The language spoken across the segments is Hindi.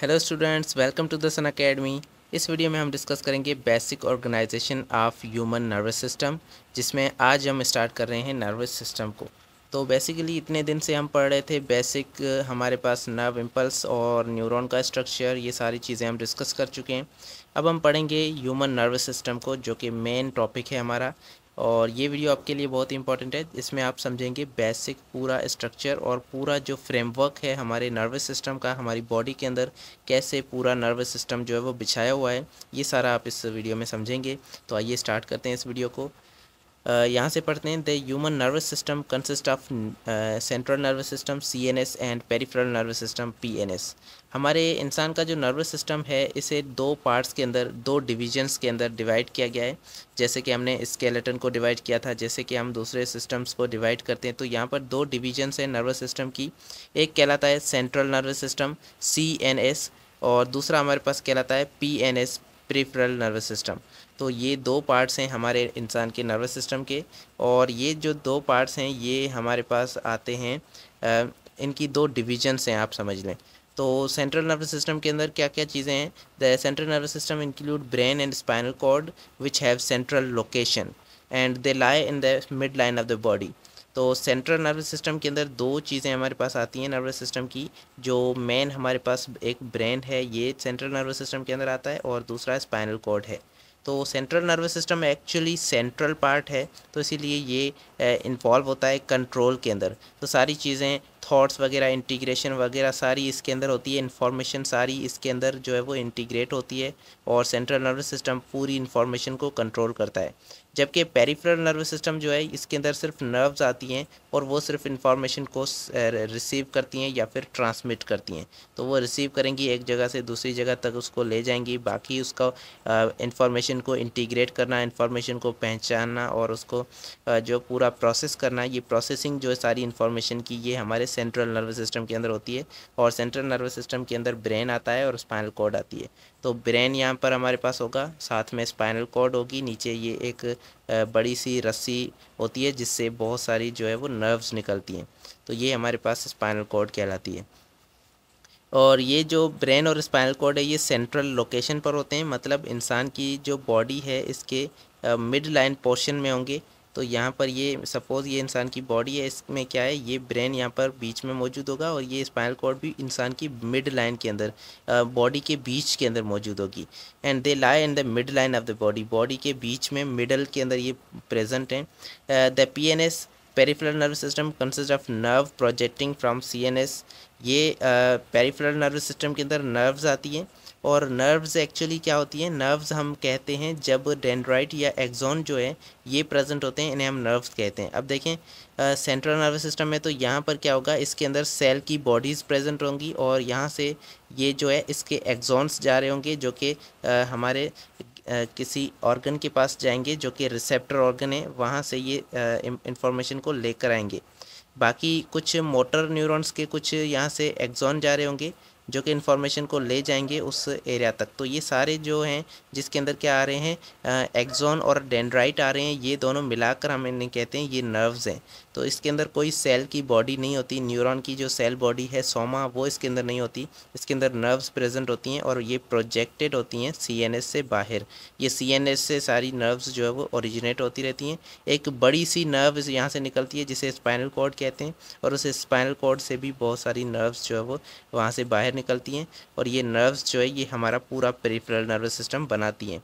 hello students welcome to the Sun academy इस वीडियो में हम डिस्कस करेंगे basic organisation of human nervous system जिसमें आज हम स्टार्ट कर रहे हैं नर्वस सिस्टम को तो बेसिकली इतने दिन से हम पढ़ रहे थे बेसिक हमारे पास नर्व इम्पल्स और न्यूरॉन का स्ट्रक्चर ये सारी चीज़ें हम डिस्कस कर चुके हैं अब हम पढ़ेंगे ह्यूमन नर्वस सिस्टम को जो कि मेन टॉपिक है हमारा और ये वीडियो आपके लिए बहुत इंपॉर्टेंट है इसमें आप समझेंगे बेसिक पूरा स्ट्रक्चर और पूरा जो फ्रेमवर्क है हमारे नर्वस सिस्टम का हमारी बॉडी के अंदर कैसे पूरा नर्वस सिस्टम जो है वो बिछाया हुआ है ये सारा आप इस वीडियो में समझेंगे तो आइए स्टार्ट करते हैं इस वीडियो को यहाँ से पढ़ते हैं the human nervous system consist of central nervous system C N S and peripheral nervous system P N S हमारे इंसान का जो नर्वस सिस्टम है इसे दो पार्ट्स के अंदर दो डिविजन्स के अंदर डिवाइड किया गया है जैसे कि हमने स्केलेटन को डिवाइड किया था जैसे कि हम दूसरे सिस्टम्स को डिवाइड करते हैं तो यहाँ पर दो डिविजन्स हैं नर्वस सिस्टम की एक कहलाता है central nervous system C N S और दूसरा हमारे पास कहलाता है P N S peripheral nervous system तो ये दो पार्ट्स हैं हमारे इंसान के नर्वस सिस्टम के और ये जो दो पार्ट्स हैं ये हमारे पास आते हैं आ, इनकी दो डिविजन्स हैं आप समझ लें तो सेंट्रल नर्वस सिस्टम के अंदर क्या क्या चीज़ें हैं the central nervous system include brain and spinal cord which have central location and they lie in the mid line of the body तो सेंट्रल नर्वस सिस्टम के अंदर दो चीज़ें हमारे पास आती हैं नर्वस सिस्टम की जो मेन हमारे पास एक ब्रेन है ये सेंट्रल नर्वस सिस्टम के अंदर आता है और दूसरा स्पाइनल कॉर्ड है तो central nervous system actually central part है तो इसीलिए ये इन्वॉल्व होता है कंट्रोल के अंदर तो सारी चीज़ें थॉट्स वगैरह इंटीग्रेशन वगैरह सारी इसके अंदर होती है इन्फॉर्मेशन सारी इसके अंदर जो है वो इंटीग्रेट होती है और सेंट्रल नर्वस सिस्टम पूरी इन्फॉर्मेशन को कंट्रोल करता है जबकि पेरीफ्रल नर्व सिस्टम जो है इसके अंदर सिर्फ नर्व्स आती हैं और वो सिर्फ इंफॉर्मेशन को रिसीव करती हैं या फिर ट्रांसमिट करती हैं तो वो रिसीव करेंगी एक जगह से दूसरी जगह तक उसको ले जाएंगी बाकी उसका इंफॉर्मेशन को इंटीग्रेट करना इंफॉर्मेशन को पहचानना और उसको आ, जो पूरा प्रोसेस करना ये प्रोसेसिंग जो है सारी इन्फॉर्मेशन की ये हमारे सेंट्रल नर्वस सिस्टम के अंदर होती है और सेंट्रल नर्वस सिस्टम के अंदर ब्रेन आता है और स्पाइनल कोड आती है तो ब्रेन यहाँ पर हमारे पास होगा साथ में स्पाइनल कॉर्ड होगी नीचे ये एक बड़ी सी रस्सी होती है जिससे बहुत सारी जो है वो नर्व्स निकलती हैं तो ये हमारे पास स्पाइनल कॉर्ड कहलाती है और ये जो ब्रेन और स्पाइनल कॉर्ड है ये सेंट्रल लोकेशन पर होते हैं मतलब इंसान की जो बॉडी है इसके मिड लाइन पोर्शन में होंगे तो यहाँ पर ये सपोज़ ये इंसान की बॉडी है इसमें क्या है ये ब्रेन यहाँ पर बीच में मौजूद होगा और ये स्पाइनल कॉर्ड भी इंसान की मिड लाइन के अंदर बॉडी के बीच के अंदर मौजूद होगी and they lie in the mid line of the body body के बीच में मिडल के अंदर ये प्रेजेंट हैं the P N S peripheral nerve system consist of nerve projecting from C N S ये पेरीफ्लर नर्व सिस्टम के अंदर नर्व्स आती हैं और नर्व्स एक्चुअली क्या होती हैं नर्व्स हम कहते हैं जब डेंड्राइट या एक्जोन जो है ये प्रेजेंट होते हैं इन्हें हम नर्व्स कहते हैं अब देखें सेंट्रल नर्वस सिस्टम में तो यहाँ पर क्या होगा इसके अंदर सेल की बॉडीज़ प्रेजेंट होंगी और यहाँ से ये जो है इसके एक्जोन्स जा रहे होंगे जो कि हमारे किसी ऑर्गन के पास जाएंगे जो कि रिसेप्टर ऑर्गन है वहाँ से ये इंफॉर्मेशन को लेकर आएंगे बाकी कुछ मोटर न्यूरॉन्स के कुछ यहाँ से एग्जॉन जा रहे होंगे जो कि इन्फॉर्मेशन को ले जाएंगे उस एरिया तक तो ये सारे जो हैं जिसके अंदर क्या आ रहे हैं एक्जोन और डेंड्राइट आ रहे हैं ये दोनों मिलाकर हम इन्हें कहते हैं ये नर्व्स हैं तो इसके अंदर कोई सेल की बॉडी नहीं होती न्यूरॉन की जो सेल बॉडी है सोमा वो इसके अंदर नहीं होती इसके अंदर नर्व्स प्रेजेंट होती हैं और ये प्रोजेक्टेड होती हैं सीएनएस से बाहर ये सीएनएस से सारी नर्व्स जो है वो ओरिजिनेट होती रहती हैं एक बड़ी सी नर्व यहाँ से निकलती है जिसे स्पाइनल कॉर्ड कहते हैं और उस स्पाइनल कॉर्ड से भी बहुत सारी नर्व्स जो है वो वहाँ से बाहर निकलती हैं और ये नर्व्स जो है ये हमारा पूरा पेरिफेरल नर्वस सिस्टम बनाती हैं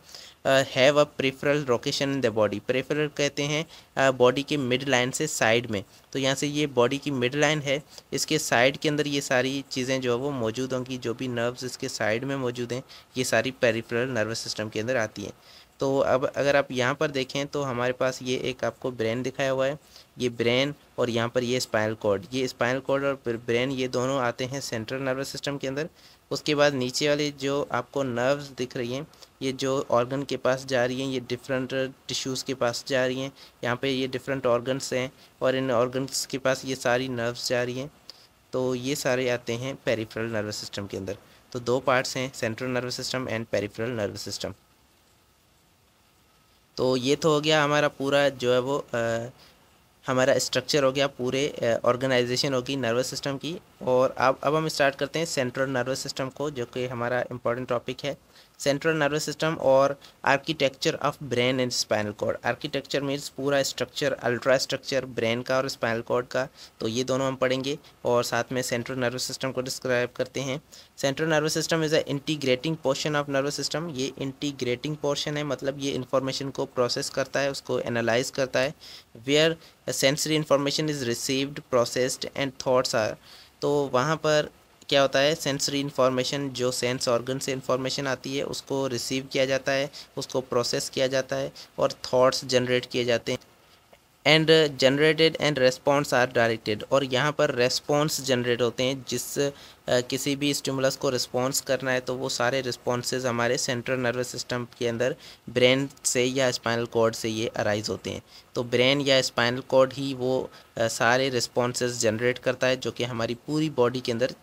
have a peripheral location in the body peripheral कहते हैं बॉडी uh, के मिड लाइन से साइड में तो यहाँ से ये बॉडी की मिड लाइन है इसके साइड के अंदर ये सारी चीज़ें जो है वो मौजूद होंगी जो भी नर्व्स इसके साइड में मौजूद हैं ये सारी पेरीफरल नर्वस सिस्टम के अंदर आती हैं तो अब अगर आप यहाँ पर देखें तो हमारे पास ये एक आपको ब्रेन दिखाया हुआ है ये ब्रेन और यहाँ पर ये स्पाइनल कॉर्ड ये स्पाइनल कॉर्ड और ब्रेन ये दोनों आते हैं सेंट्रल नर्वस सिस्टम के अंदर उसके बाद नीचे वाली जो आपको नर्व्स दिख रही हैं ये जो ऑर्गन के पास जा रही हैं ये डिफरेंट टिश्यूज़ के पास जा रही हैं यहाँ पे ये डिफरेंट ऑर्गन्स हैं और इन ऑर्गन्स के पास ये सारी नर्व्स जा रही हैं तो ये सारे आते हैं पेरिफेरल नर्वस सिस्टम के अंदर तो दो पार्ट्स हैं central nervous system and peripheral nervous system तो ये तो हो गया हमारा पूरा जो है वो हमारा स्ट्रक्चर हो गया पूरे ऑर्गेनाइजेशन होगी नर्वस सिस्टम की और अब अब हम स्टार्ट करते हैं सेंट्रल नर्वस सिस्टम को जो कि हमारा इंपॉर्टेंट टॉपिक है सेंट्रल नर्वस सिस्टम और architecture of brain and spinal cord architecture means पूरा स्ट्रक्चर अल्ट्रा स्ट्रक्चर ब्रेन का और स्पाइनल कॉर्ड का तो ये दोनों हम पढ़ेंगे और साथ में सेंट्रल नर्वस सिस्टम को डिस्क्राइब करते हैं central nervous system is a integrating portion of nervous system ये इंटीग्रेटिंग पोर्शन है मतलब ये इंफॉर्मेशन को प्रोसेस करता है उसको एनालाइज करता है where sensory information is received processed and thoughts are तो वहाँ पर क्या होता है सेंसरी इन्फॉर्मेशन जो सेंस ऑर्गन से इन्फॉर्मेशन आती है उसको रिसीव किया जाता है उसको प्रोसेस किया जाता है और थाट्स जनरेट किए जाते हैं and generated and response are directed और यहाँ पर रेस्पॉन्स जनरेट होते हैं जिस किसी भी स्टिमुलस को रिस्पॉन्स करना है तो वो सारे रिस्पॉन्सेज हमारे सेंट्रल नर्वस सिस्टम के अंदर ब्रेन से या स्पाइनल कॉर्ड से ये अराइज़ होते हैं तो ब्रेन या स्पाइनल कॉर्ड ही वो सारे रिस्पॉन्सेज जनरेट करता है जो कि हमारी पूरी बॉडी के अंदर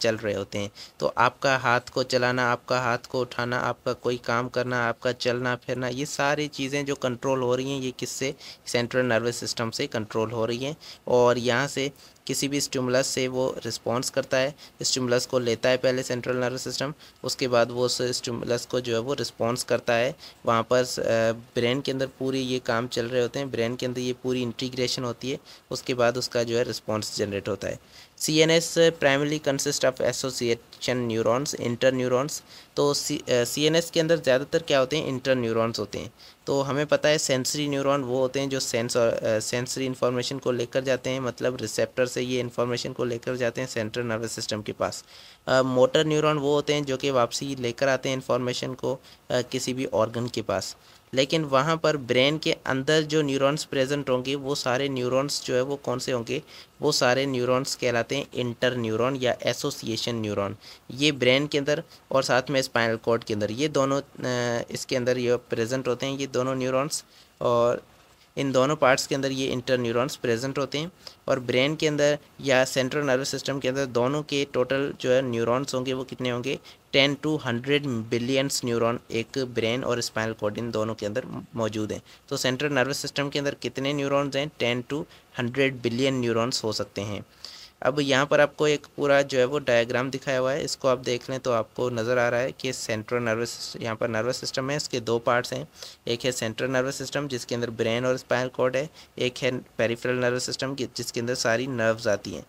चल रहे होते हैं तो आपका हाथ को चलाना आपका हाथ को उठाना आपका कोई काम करना आपका चलना फिरना ये सारी चीज़ें जो कंट्रोल हो रही हैं ये किससे सेंट्रल नर्वस सिस्टम से कंट्रोल हो रही हैं और यहाँ से किसी भी स्टिमुलस से वो रिस्पॉन्स करता है स्टिमुलस को लेता है पहले सेंट्रल नर्वस सिस्टम उसके बाद वो उस स्टिमुलस को जो है वो रिस्पॉन्स करता है वहाँ पर ब्रेन के अंदर पूरी ये काम चल रहे होते हैं ब्रेन के अंदर ये पूरी इंटीग्रेशन होती है उसके बाद उसका जो है रिस्पॉन्स जनरेट होता है CNS primary consist of association neurons inter neurons तो सी एन एस के अंदर ज़्यादातर क्या होते हैं इंटर न्यूरॉन्स होते हैं तो हमें पता है सेंसरी न्यूरॉन वो होते हैं जो सेंस और सेंसरी इन्फॉर्मेशन को लेकर जाते हैं मतलब रिसेप्टर से ये इन्फॉर्मेशन को लेकर जाते हैं सेंट्रल नर्वस सिस्टम के पास मोटर uh, न्यूरॉन वो होते हैं जो कि वापसी लेकर आते हैं इन्फॉर्मेशन को uh, किसी भी ऑर्गन के पास लेकिन वहाँ पर ब्रेन के अंदर जो न्यूरॉन्स प्रेजेंट होंगे वो सारे न्यूरॉन्स जो है वो कौन से होंगे वो सारे न्यूरॉन्स कहलाते हैं इंटर न्यूरॉन या एसोसिएशन न्यूरॉन ये ब्रेन के अंदर और साथ में स्पाइनल कॉर्ड के अंदर ये दोनों इसके अंदर ये प्रेजेंट होते हैं ये दोनों न्यूरॉन्स और इन दोनों पार्ट्स के अंदर ये इंटर न्यूरॉन्स प्रेजेंट होते हैं और ब्रेन के अंदर या सेंट्रल नर्वस सिस्टम के अंदर दोनों के टोटल जो है न्यूरॉन्स होंगे वो कितने होंगे ten two hundred billions neuron एक ब्रेन और स्पाइनल कॉर्ड इन दोनों के अंदर मौजूद हैं तो सेंट्रल नर्वस सिस्टम के अंदर कितने न्यूरॉन्स हैं ten two hundred billion neurons हो सकते हैं अब यहाँ पर आपको एक पूरा जो है वो डायग्राम दिखाया हुआ है इसको आप देख लें तो आपको नज़र आ रहा है कि सेंट्रल नर्वस यहाँ पर नर्वस सिस्टम है इसके दो पार्ट्स हैं एक है सेंट्रल नर्वस सिस्टम जिसके अंदर ब्रेन और स्पाइनल कॉर्ड है एक है पेरीफ्रल नर्वस सिस्टम जिसके अंदर सारी नर्व्स आती हैं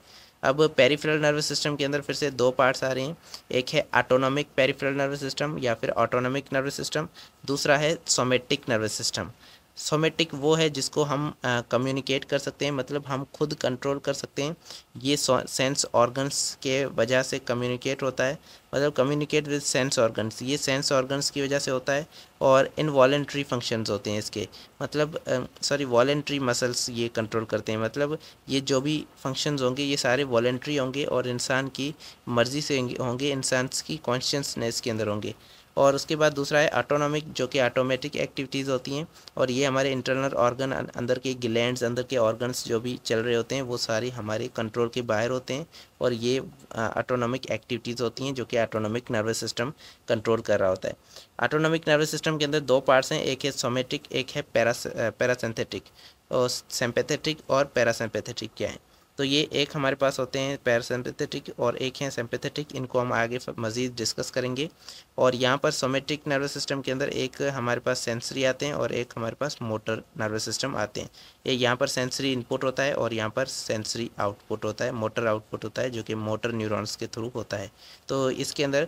अब पेरीफ्रल नर्वस सिस्टम के अंदर फिर से दो पार्ट्स आ रहे हैं एक है ऑटोनॉमिक पेरीफ्रल नर्वस सिस्टम या फिर ऑटोनॉमिक नर्वस सिस्टम दूसरा है सोमेटिक नर्वस सिस्टम सोमेटिक वो है जिसको हम कम्युनिकेट कर सकते हैं मतलब हम खुद कंट्रोल कर सकते हैं ये सेंस ऑर्गन्स के वजह से कम्युनिकेट होता है मतलब कम्युनिकेट विद सेंस ऑर्गन्स ये सेंस ऑर्गन्स की वजह से होता है और वॉलेंट्री फंक्शंस होते हैं इसके मतलब सॉरी वॉलेंट्री मसल्स ये कंट्रोल करते हैं मतलब ये जो भी फंक्शंस होंगे ये सारे वॉलेंट्री होंगे और इंसान की मर्ज़ी से होंगे इंसान की कॉन्शियसनेस के अंदर होंगे और उसके बाद दूसरा है ऑटोनॉमिक जो कि ऑटोमेटिक एक्टिविटीज़ होती हैं और ये हमारे इंटरनल अं-, ऑर्गन अंदर के ग्लैंड्स अंदर के ऑर्गन्स जो भी चल रहे होते हैं वो सारे हमारे कंट्रोल के बाहर होते हैं और ये ऑटोनॉमिक एक्टिविटीज़ होती हैं जो कि ऑटोनॉमिक नर्वस सिस्टम कंट्रोल कर रहा होता है ऑटोनॉमिक नर्वस सिस्टम के अंदर दो पार्ट्स हैं एक है सोमेटिक एक है पैरास पैरासेंथेटिक और सेम्पैथेटिक और पैरासेम्पैथेटिक क्या है तो ये एक हमारे पास होते हैं पैरासिम्पथेटिक और एक हैं सिम्पथेटिक इनको हम आगे मज़ीद डिस्कस करेंगे और यहाँ पर सोमेटिक नर्वस सिस्टम के अंदर एक हमारे पास सेंसरी आते हैं और एक हमारे पास मोटर नर्वस सिस्टम आते हैं ये यहाँ पर सेंसरी इनपुट होता है और यहाँ पर सेंसरी आउटपुट होता है मोटर आउटपुट होता है जो कि मोटर न्यूरोन्स के थ्रू होता है तो इसके अंदर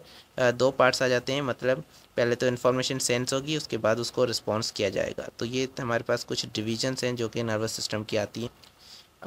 दो पार्ट्स आ जाते हैं मतलब पहले तो इन्फॉर्मेशन सेंस होगी उसके बाद उसको रिस्पॉन्स किया जाएगा तो ये हमारे पास कुछ डिविजन्स हैं जो कि नर्वस सिस्टम की आती हैं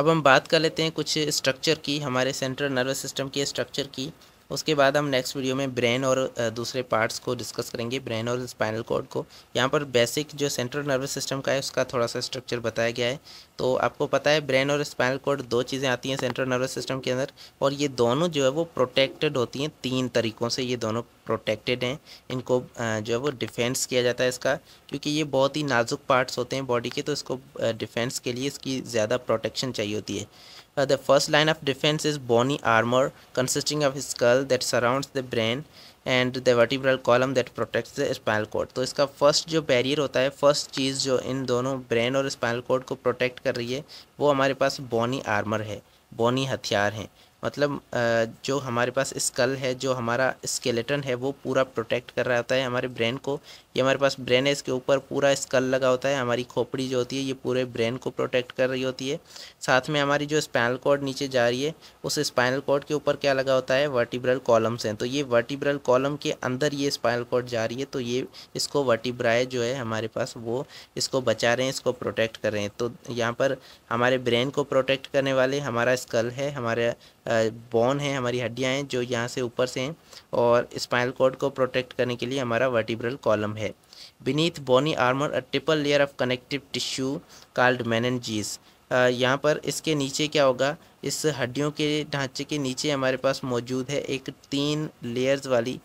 अब हम बात कर लेते हैं कुछ स्ट्रक्चर की हमारे सेंट्रल नर्वस सिस्टम के स्ट्रक्चर की उसके बाद हम नेक्स्ट वीडियो में ब्रेन और दूसरे पार्ट्स को डिस्कस करेंगे ब्रेन और स्पाइनल कॉर्ड को यहाँ पर बेसिक जो सेंट्रल नर्वस सिस्टम का है उसका थोड़ा सा स्ट्रक्चर बताया गया है तो आपको पता है ब्रेन और स्पाइनल कॉर्ड दो चीज़ें आती हैं सेंट्रल नर्वस सिस्टम के अंदर और ये दोनों जो है वो प्रोटेक्टेड होती हैं तीन तरीक़ों से ये दोनों प्रोटेक्टेड हैं इनको जो है वो डिफेंस किया जाता है इसका क्योंकि ये बहुत ही नाजुक पार्ट्स होते हैं बॉडी के तो इसको डिफेंस के लिए इसकी ज़्यादा प्रोटेक्शन चाहिए होती है the first line of defence is bony armour consisting of skull that surround the brain and the vertebral column that protects the spinal cord तो इसका फर्स्ट जो बैरियर होता है फर्स्ट चीज़ जो इन दोनों ब्रेन और स्पाइनल कोड को प्रोटेक्ट कर रही है वो हमारे पास बोनी आर्मर है बोनी हथियार हैं मतलब जो हमारे पास स्कल है जो हमारा स्केलेटन है वो पूरा प्रोटेक्ट कर रहा होता है हमारे ब्रेन को ये हमारे पास ब्रेन है इसके ऊपर पूरा स्कल लगा होता है हमारी खोपड़ी जो होती है ये पूरे ब्रेन को प्रोटेक्ट कर रही होती है साथ में हमारी जो स्पाइनल कॉर्ड नीचे जा रही है उस स्पाइनल कॉर्ड के ऊपर क्या लगा होता है वर्टिब्रल कॉलम्स हैं तो ये वर्टिब्रल कॉलम के अंदर ये स्पाइनल कॉर्ड जा रही है तो ये इसको वर्टिब्राए जो है हमारे पास वो इसको बचा रहे हैं इसको प्रोटेक्ट कर रहे हैं तो यहाँ पर हमारे ब्रेन को प्रोटेक्ट करने वाले हमारा स्कल है हमारे बोन है हमारी हड्डियाँ हैं जो यहाँ से ऊपर से हैं और स्पाइनल कॉर्ड को प्रोटेक्ट करने के लिए हमारा वर्टिब्रल कॉलम है है beneath bony armour a triple layer of connective tissue called meninges यहाँ पर इसके नीचे क्या होगा इस हड्डियों के ढांचे के नीचे हमारे पास मौजूद है एक तीन लेयर्स वाली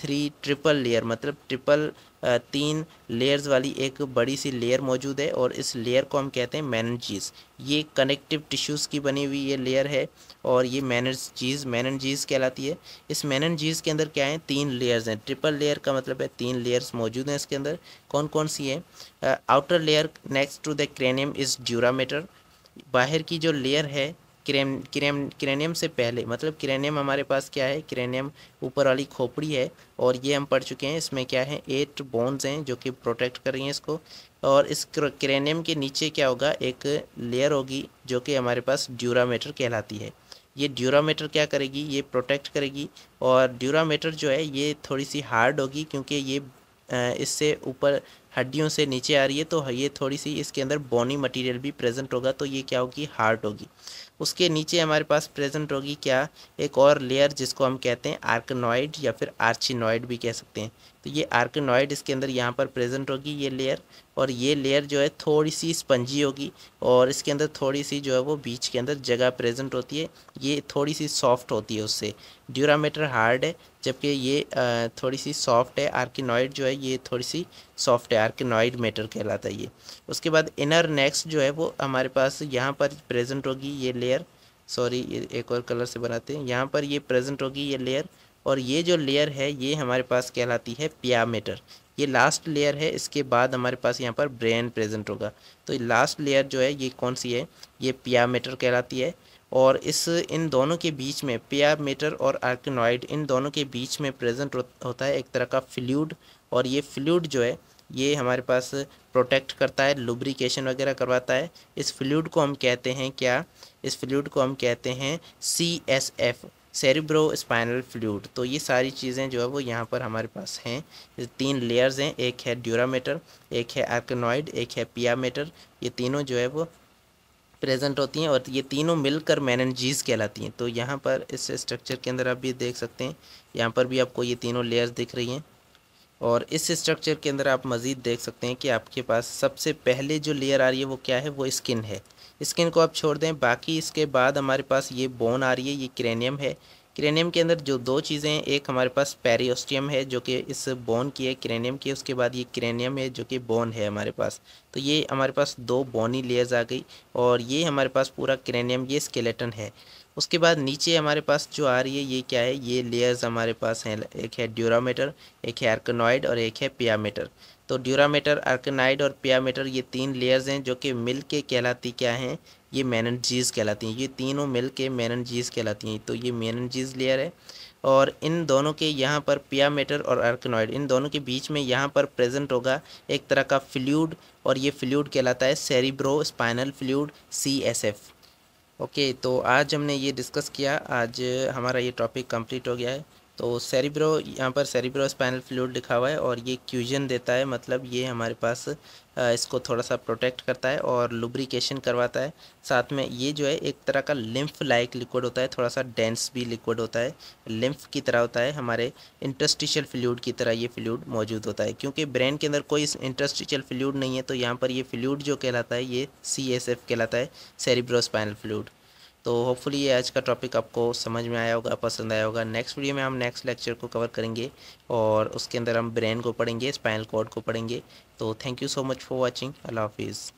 थ्री ट्रिपल लेयर मतलब ट्रिपल तीन लेयर्स वाली एक बड़ी सी लेयर मौजूद है और इस लेयर को हम कहते हैं मैनजीज ये कनेक्टिव टिश्यूज़ की बनी हुई ये लेयर है और ये मैनजीज मैनजीज कहलाती है इस मैनजीज के अंदर क्या है तीन लेयर्स हैं ट्रिपल लेयर का मतलब है तीन लेयर्स मौजूद हैं इसके अंदर कौन कौन सी हैं outer layer next to the cranium is dura mater बाहर की जो लेयर है क्रेम क्रेम क्रेनियम से पहले मतलब क्रेनियम हमारे पास क्या है क्रेनियम ऊपर वाली खोपड़ी है और ये हम पढ़ चुके हैं इसमें क्या है एट बोन्स हैं जो कि प्रोटेक्ट कर रही हैं इसको और इस क्रेनियम के नीचे क्या होगा एक लेयर होगी जो कि हमारे पास ड्यूरामेटर कहलाती है ये ड्यूरामेटर क्या करेगी ये प्रोटेक्ट करेगी और ड्यूरामेटर जो है ये थोड़ी सी हार्ड होगी क्योंकि ये इससे ऊपर हड्डियों से नीचे आ रही है तो ये थोड़ी सी इसके अंदर बॉनी मटेरियल भी प्रेजेंट होगा तो ये क्या होगी हार्ड होगी उसके नीचे हमारे पास प्रेजेंट होगी क्या एक और लेयर जिसको हम कहते हैं आर्कनॉइड या फिर आर्चिनॉइड भी कह सकते हैं तो ये आर्कनॉइड इसके अंदर यहाँ पर प्रेजेंट होगी ये लेयर और ये लेयर जो है थोड़ी सी स्पंजी होगी और इसके अंदर थोड़ी सी जो है वो बीच के अंदर जगह प्रेजेंट होती है ये थोड़ी सी सॉफ्ट होती है उससे ड्यूरामीटर हार्ड है जबकि ये थोड़ी सी सॉफ्ट है आर्किनॉइड जो है ये थोड़ी सी सॉफ्ट है आर्किनॉइड मेटर कहलाता है ये उसके बाद इनर नेक्स्ट जो है वो हमारे पास यहाँ पर प्रेजेंट होगी ये लेयर सॉरी ये एक और कलर से बनाते हैं यहाँ पर ये प्रेजेंट होगी ये लेयर और ये जो लेयर है ये हमारे पास कहलाती है मेटर ये लास्ट लेयर है इसके बाद हमारे पास यहाँ पर ब्रेन प्रेजेंट होगा तो लास्ट लेयर जो है ये कौन सी है ये मेटर कहलाती है और इस इन दोनों के बीच में मेटर और आर्किनॉइड इन दोनों के बीच में प्रेजेंट होता है एक तरह का फ्लूड और ये फ्लूड जो है ये हमारे पास प्रोटेक्ट करता है लुब्रिकेशन वगैरह करवाता है इस फ्लूड को हम कहते हैं क्या इस फ्लूड को हम कहते हैं C S F cerebro spinal fluid तो ये सारी चीज़ें जो है वो यहाँ पर हमारे पास हैं तीन लेयर्स हैं एक है ड्यूरामीटर एक है आर्कनॉइड एक है पियामीटर ये तीनों जो है वो प्रेजेंट होती हैं और ये तीनों मिलकर मैनजीज कहलाती हैं तो यहाँ पर इस स्ट्रक्चर के अंदर आप भी देख सकते हैं यहाँ पर भी आपको ये तीनों लेयर्स दिख रही हैं और इस स्ट्रक्चर के अंदर आप मज़ीद देख सकते हैं कि आपके पास सबसे पहले जो लेयर आ रही है वो क्या है वो स्किन है स्किन को आप छोड़ दें बाकी इसके बाद हमारे पास ये बोन आ रही है ये क्रेनियम है क्रेनियम के अंदर जो दो चीज़ें हैं एक हमारे पास पेरियोस्टियम है जो कि इस बोन की है क्रेनियम की उसके बाद ये क्रेनियम है जो कि बोन है हमारे पास तो ये हमारे पास दो बोनी लेयर्स आ गई और ये हमारे पास पूरा क्रेनियम ये स्केलेटन है उसके बाद नीचे हमारे पास जो आ रही है ये क्या है ये लेयर्स हमारे पास हैं एक है ड्यूरामीटर एक है अर्कनॉइड और एक है पियामीटर तो ड्यूरामीटर अर्कनाइड और पियामीटर ये तीन लेयर्स हैं जो कि मिल के कहलाती क्या हैं ये मैनजीज कहलाती हैं ये तीनों मिल के मैनजीज कहलाती हैं तो ये मैनजीज लेयर है और इन दोनों के यहाँ पर पियामेटर और अर्कनॉइड इन दोनों के बीच में यहाँ पर प्रेजेंट होगा एक तरह का फ्लूड और ये फ्लूड कहलाता है cerebro spinal fluid C S F okay तो आज हमने ये डिस्कस किया आज हमारा ये टॉपिक कंप्लीट हो गया है तो सेरिब्रो यहाँ पर सेरिब्रो स्पाइनल फ्लूड लिखा हुआ है और ये क्यूजन देता है मतलब ये हमारे पास इसको थोड़ा सा प्रोटेक्ट करता है और लुब्रिकेशन करवाता है साथ में ये जो है एक तरह का लिम्फ लाइक लिक्विड होता है थोड़ा सा डेंस भी लिक्विड होता है लिम्फ की तरह होता है हमारे इंटरस्टिशल फ्लूड की तरह ये फ्लूड मौजूद होता है क्योंकि ब्रेन के अंदर कोई इंटरस्टिशल फ्लूड नहीं है तो यहाँ पर ये फ्लूड जो कहलाता है ये सी कहलाता है सेरिब्रो स्पाइनल फ्लूड तो होपफुली ये आज का टॉपिक आपको समझ में आया होगा पसंद आया होगा नेक्स्ट वीडियो में हम नेक्स्ट लेक्चर को कवर करेंगे और उसके अंदर हम ब्रेन को पढ़ेंगे स्पाइनल कॉर्ड को पढ़ेंगे तो thank you so much for watching अल्लाह हाफिज़